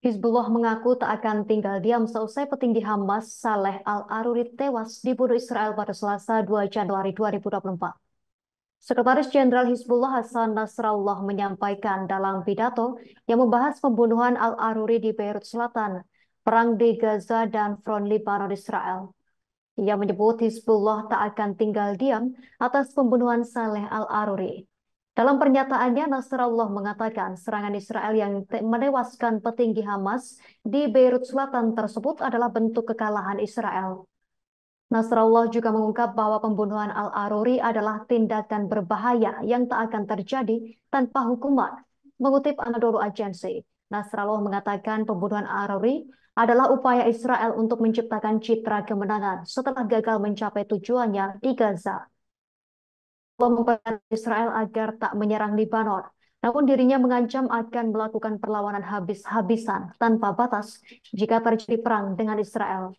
Hizbullah mengaku tak akan tinggal diam seusai petinggi Hamas Saleh Al-Aruri tewas dibunuh Israel pada Selasa 2 Januari 2024. Sekretaris Jenderal Hizbullah Hasan Nasrallah menyampaikan dalam pidato yang membahas pembunuhan Al-Aruri di Beirut Selatan, perang di Gaza dan front Lebanon Israel. Ia menyebut Hizbullah tak akan tinggal diam atas pembunuhan Saleh Al-Aruri. Dalam pernyataannya, Nasrallah mengatakan serangan Israel yang menewaskan petinggi Hamas di Beirut Selatan tersebut adalah bentuk kekalahan Israel. Nasrallah juga mengungkap bahwa pembunuhan Al-Aruri adalah tindakan berbahaya yang tak akan terjadi tanpa hukuman. Mengutip Anadolu Agency, Nasrallah mengatakan pembunuhan al Aruri adalah upaya Israel untuk menciptakan citra kemenangan setelah gagal mencapai tujuannya di Gaza memperkenalkan Israel agar tak menyerang Lebanon. Namun dirinya mengancam akan melakukan perlawanan habis-habisan tanpa batas jika terjadi perang dengan Israel.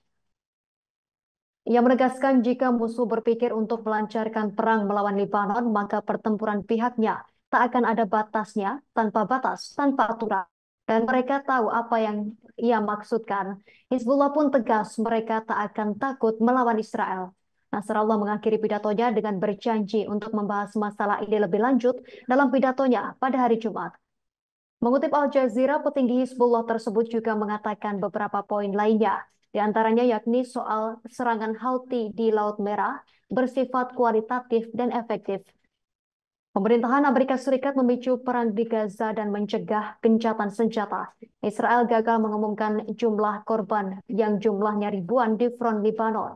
Ia menegaskan jika musuh berpikir untuk melancarkan perang melawan Lebanon, maka pertempuran pihaknya tak akan ada batasnya, tanpa batas, tanpa aturan. Dan mereka tahu apa yang ia maksudkan. Hizbullah pun tegas mereka tak akan takut melawan Israel. Nasrallah mengakhiri pidatonya dengan berjanji untuk membahas masalah ini lebih lanjut dalam pidatonya pada hari Jumat. Mengutip Al Jazeera, petinggi Hizbullah tersebut juga mengatakan beberapa poin lainnya, di antaranya yakni soal serangan Houthi di Laut Merah bersifat kualitatif dan efektif. Pemerintahan Amerika Serikat memicu perang di Gaza dan mencegah gencatan senjata. Israel gagal mengumumkan jumlah korban yang jumlahnya ribuan di front Lebanon.